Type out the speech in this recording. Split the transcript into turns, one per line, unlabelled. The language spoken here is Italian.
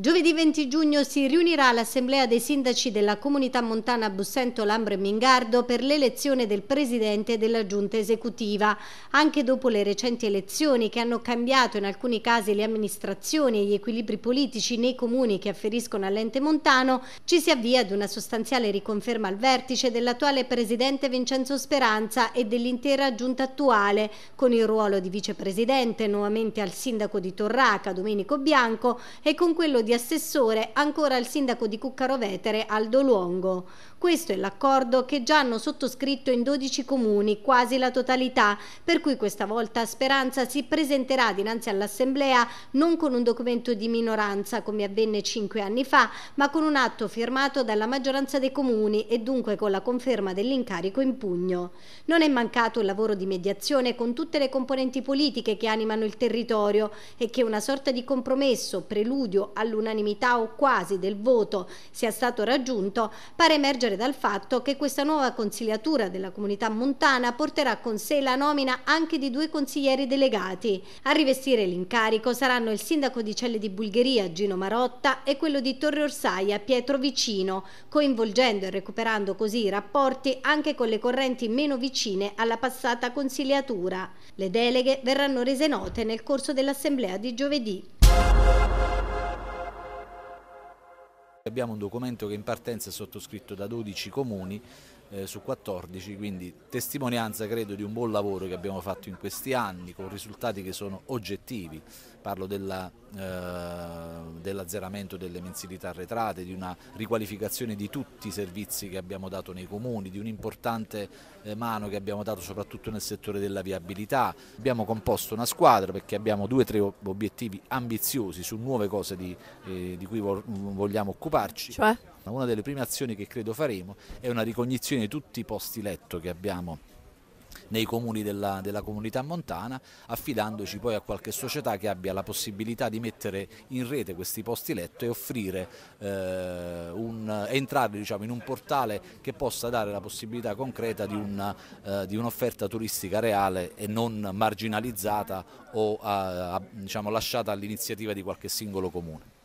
Giovedì 20 giugno si riunirà l'Assemblea dei Sindaci della Comunità Montana Bussento Lambro e Mingardo per l'elezione del Presidente della Giunta Esecutiva. Anche dopo le recenti elezioni che hanno cambiato in alcuni casi le amministrazioni e gli equilibri politici nei comuni che afferiscono all'ente montano, ci si avvia ad una sostanziale riconferma al vertice dell'attuale Presidente Vincenzo Speranza e dell'intera Giunta attuale, con il ruolo di Vicepresidente nuovamente al Sindaco di Torraca Domenico Bianco e con quello di di assessore ancora il sindaco di Cuccaro Vetere Aldo Luongo. Questo è l'accordo che già hanno sottoscritto in 12 comuni, quasi la totalità, per cui questa volta Speranza si presenterà dinanzi all'Assemblea non con un documento di minoranza come avvenne cinque anni fa, ma con un atto firmato dalla maggioranza dei comuni e dunque con la conferma dell'incarico in pugno. Non è mancato il lavoro di mediazione con tutte le componenti politiche che animano il territorio e che una sorta di compromesso, preludio all'unità l'unanimità o quasi del voto sia stato raggiunto, pare emergere dal fatto che questa nuova consigliatura della comunità montana porterà con sé la nomina anche di due consiglieri delegati. A rivestire l'incarico saranno il sindaco di Celle di Bulgheria Gino Marotta e quello di Torre Orsaia Pietro Vicino, coinvolgendo e recuperando così i rapporti anche con le correnti meno vicine alla passata consigliatura. Le deleghe verranno rese note nel corso dell'assemblea di giovedì.
Abbiamo un documento che in partenza è sottoscritto da 12 comuni eh, su 14, quindi testimonianza credo di un buon lavoro che abbiamo fatto in questi anni con risultati che sono oggettivi, parlo eh, dell'azzeramento eh, dell delle mensilità arretrate, di una riqualificazione di tutti i servizi che abbiamo dato nei comuni, di un'importante eh, mano che abbiamo dato soprattutto nel settore della viabilità, abbiamo composto una squadra perché abbiamo due o tre obiettivi ambiziosi su nuove cose di, eh, di cui vogliamo occuparci. Cioè? interna. Una delle prime azioni che credo faremo è una ricognizione di tutti i posti letto che abbiamo nei comuni della, della, comunità montana, affidandoci poi a qualche società che abbia la possibilità di mettere in rete questi posti letto e offrire, eh, un, entrare diciamo, in un portale che possa dare la possibilità concreta di eh, un'offerta eh, un turistica reale e non marginalizzata o a, eh, a, diciamo, lasciata all'iniziativa di qualche singolo comune.